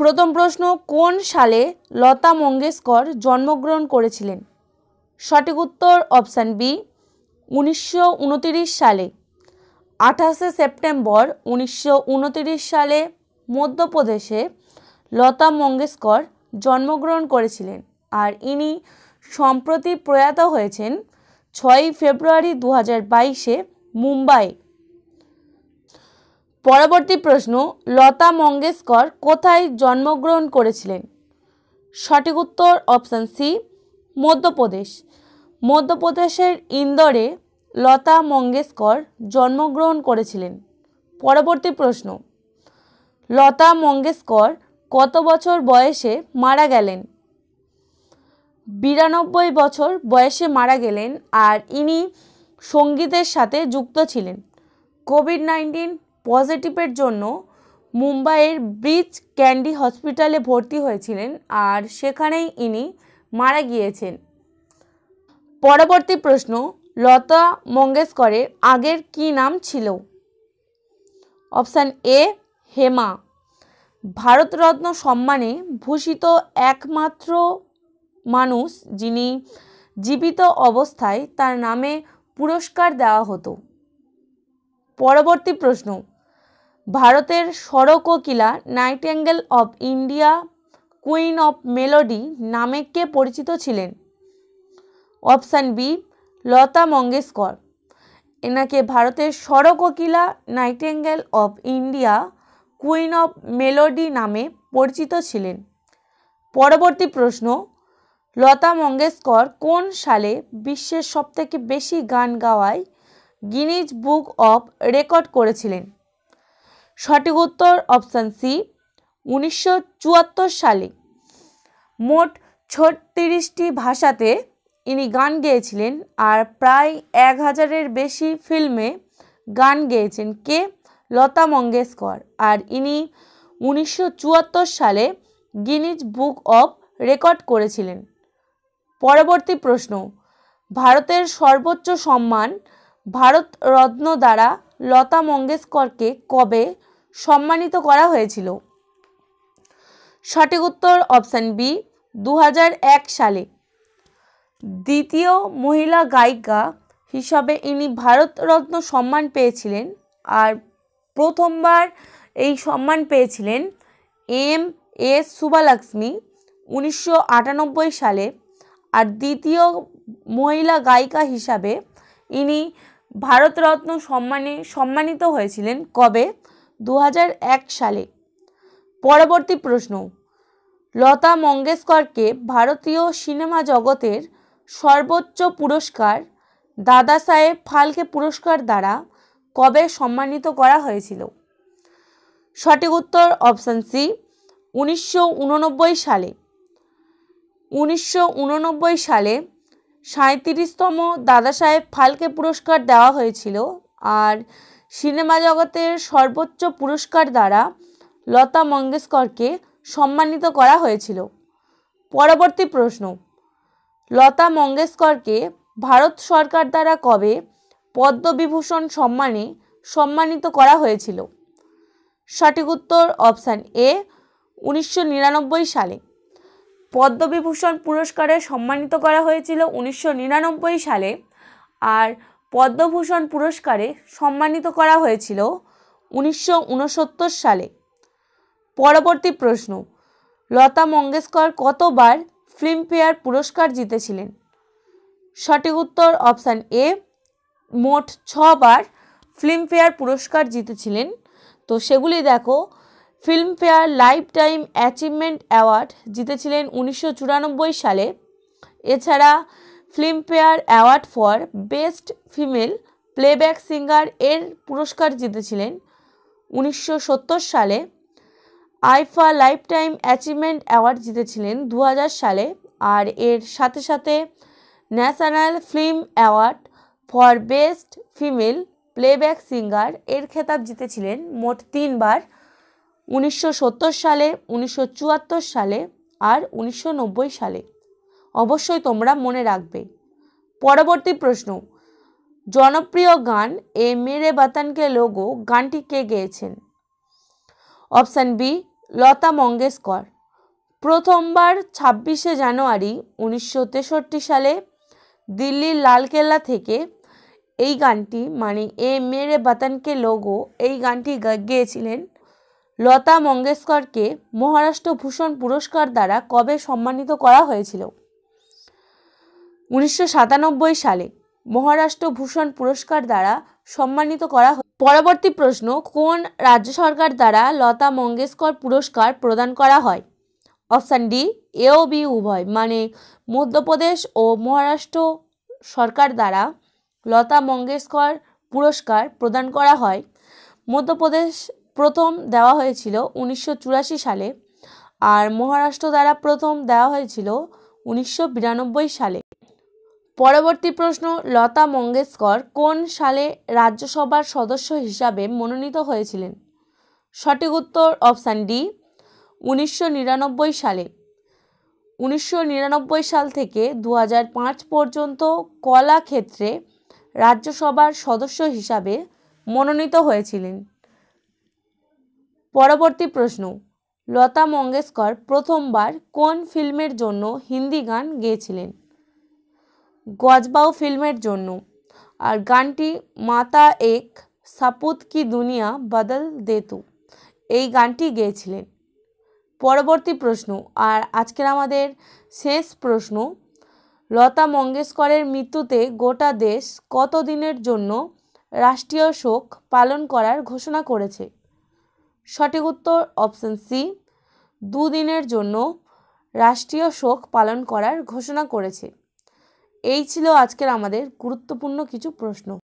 প্রথম প্রশ্ন কোন সালে লতা মঙ্গেশকর জন্মগ্রহণ করেছিলেন সঠিক উত্তর অপশান বি উনিশশো সালে আঠাশে সেপ্টেম্বর উনিশশো সালে মধ্যপ্রদেশে লতা মঙ্গেশকর জন্মগ্রহণ করেছিলেন আর ইনি সম্প্রতি প্রয়াত হয়েছেন ছয়ই ফেব্রুয়ারি দু হাজার বাইশে মুম্বাই পরবর্তী প্রশ্ন লতা মঙ্গেশকর কোথায় জন্মগ্রহণ করেছিলেন সঠিক উত্তর অপশান সি মধ্যপ্রদেশ মধ্যপ্রদেশের ইন্দোরে লতা মঙ্গেশকর জন্মগ্রহণ করেছিলেন পরবর্তী প্রশ্ন লতা মঙ্গেশকর কত বছর বয়সে মারা গেলেন বিরানব্বই বছর বয়সে মারা গেলেন আর ইনি সঙ্গীতের সাথে যুক্ত ছিলেন কোভিড নাইন্টিন পজিটিভের জন্য মুম্বাইয়ের ব্রিজ ক্যান্ডি হসপিটালে ভর্তি হয়েছিলেন আর সেখানেই ইনি মারা গিয়েছেন পরবর্তী প্রশ্ন লতা মঙ্গেশকরের আগের কি নাম ছিল অপশান এ হেমা ভারতরত্ন সম্মানে ভূষিত একমাত্র মানুষ যিনি জীবিত অবস্থায় তার নামে পুরস্কার দেওয়া হতো পরবর্তী প্রশ্ন ভারতের সড়ক night nightingale of India queen of melody নামে কে পরিচিত ছিলেন অপশান বি লতা মঙ্গেশকর এনাকে ভারতের nightingale of India queen of melody নামে পরিচিত ছিলেন পরবর্তী প্রশ্ন লতা মঙ্গেশকর কোন সালে বিশ্বের সবথেকে বেশি গান গাওয়ায় গিনিজ বুক অব রেকর্ড করেছিলেন সঠিক উত্তর অপশান সি উনিশশো সালে মোট ছত্রিশটি ভাষাতে ইনি গান গেয়েছিলেন আর প্রায় এক হাজারের বেশি ফিল্মে গান গেয়েছেন কে লতা মঙ্গেশকর আর ইনি উনিশশো সালে গিনিজ বুক অব রেকর্ড করেছিলেন পরবর্তী প্রশ্ন ভারতের সর্বোচ্চ সম্মান ভারত রত্ন দ্বারা লতা মঙ্গেশকরকে কবে সম্মানিত করা হয়েছিল সঠিক উত্তর অপশান বি দু সালে দ্বিতীয় মহিলা গায়িকা হিসাবে ইনি ভারতরত্ন সম্মান পেয়েছিলেন আর প্রথমবার এই সম্মান পেয়েছিলেন এম এস সুবালাক্ষ্মী উনিশশো সালে আর দ্বিতীয় মহিলা গায়িকা হিসাবে ইনি ভারতরত্ন সম্মানে সম্মানিত হয়েছিলেন কবে দু সালে পরবর্তী প্রশ্ন লতা মঙ্গেশকরকে ভারতীয় সিনেমা জগতের সর্বোচ্চ পুরস্কার দাদা সাহেব ফালকে পুরস্কার দ্বারা কবে সম্মানিত করা হয়েছিল সঠিক উত্তর অপশান সি উনিশশো সালে উনিশশো সালে সাঁত্রিশতম দাদা সাহেব ফালকে পুরস্কার দেওয়া হয়েছিল আর সিনেমা জগতের সর্বোচ্চ পুরস্কার দ্বারা লতা মঙ্গেশকরকে সম্মানিত করা হয়েছিল পরবর্তী প্রশ্ন লতা মঙ্গেশকরকে ভারত সরকার দ্বারা কবে পদ্মবিভূষণ সম্মানে সম্মানিত করা হয়েছিল সঠিক উত্তর অপশান এ উনিশশো সালে পদ্মবিভূষণ পুরস্কারে সম্মানিত করা হয়েছিল উনিশশো সালে আর পদ্মভূষণ পুরস্কারে সম্মানিত করা হয়েছিল উনিশশো সালে পরবর্তী প্রশ্ন লতা মঙ্গেশকর কতবার ফিল্মফেয়ার পুরস্কার জিতেছিলেন সঠিক উত্তর অপশান এ মোট ছবার ফিল্মফেয়ার পুরস্কার জিতেছিলেন তো সেগুলি দেখো Filmfare life time achievement award জিতেছিলেন উনিশশো সালে এছাড়া Filmfare award for best female playback singer এর পুরস্কার জিতেছিলেন উনিশশো সালে IIFA life time achievement award জিতেছিলেন দু সালে আর এর সাথে সাথে national film award for best female playback singer এর খেতাব জিতেছিলেন মোট তিনবার উনিশশো সালে উনিশশো সালে আর উনিশশো সালে অবশ্যই তোমরা মনে রাখবে পরবর্তী প্রশ্ন জনপ্রিয় গান এ মেরে বাতানকে লোগো গানটি কে গেয়েছেন অপশান বি লতা মঙ্গেশকর প্রথমবার ছাব্বিশে জানুয়ারি উনিশশো সালে দিল্লির লালকেল্লা থেকে এই গানটি মানে এ মেরে বাতানকে লোগো এই গানটি গেয়েছিলেন লতা মঙ্গেশকরকে মহারাষ্ট্র ভূষণ পুরস্কার দ্বারা কবে সম্মানিত করা হয়েছিল উনিশশো সালে মহারাষ্ট্র ভূষণ পুরস্কার দ্বারা সম্মানিত করা পরবর্তী প্রশ্ন কোন রাজ্য সরকার দ্বারা লতা মঙ্গেশকর পুরস্কার প্রদান করা হয় অপশান ডি এ ও বি উভয় মানে মধ্যপ্রদেশ ও মহারাষ্ট্র সরকার দ্বারা লতা মঙ্গেশকর পুরস্কার প্রদান করা হয় মধ্যপ্রদেশ প্রথম দেওয়া হয়েছিল উনিশশো সালে আর মহারাষ্ট্র দ্বারা প্রথম দেওয়া হয়েছিল উনিশশো সালে পরবর্তী প্রশ্ন লতা মঙ্গেশকর কোন সালে রাজ্যসভার সদস্য হিসাবে মনোনীত হয়েছিলেন সঠিক উত্তর অপশান ডি উনিশশো সালে উনিশশো সাল থেকে দু পর্যন্ত কলা ক্ষেত্রে রাজ্যসভার সদস্য হিসাবে মনোনীত হয়েছিলেন পরবর্তী প্রশ্ন লতা মঙ্গেশকর প্রথমবার কোন ফিল্মের জন্য হিন্দি গান গেয়েছিলেন গজবাউ ফিল্মের জন্য আর গানটি মাতা এক সাপুত কি দুনিয়া বদল দেতু এই গানটি গেয়েছিলেন পরবর্তী প্রশ্ন আর আজকের আমাদের শেষ প্রশ্ন লতা মঙ্গেশকরের মৃত্যুতে গোটা দেশ কত দিনের জন্য রাষ্ট্রীয় শোক পালন করার ঘোষণা করেছে সঠিক উত্তর অপশন সি দুদিনের জন্য রাষ্ট্রীয় শোক পালন করার ঘোষণা করেছে এই ছিল আজকের আমাদের গুরুত্বপূর্ণ কিছু প্রশ্ন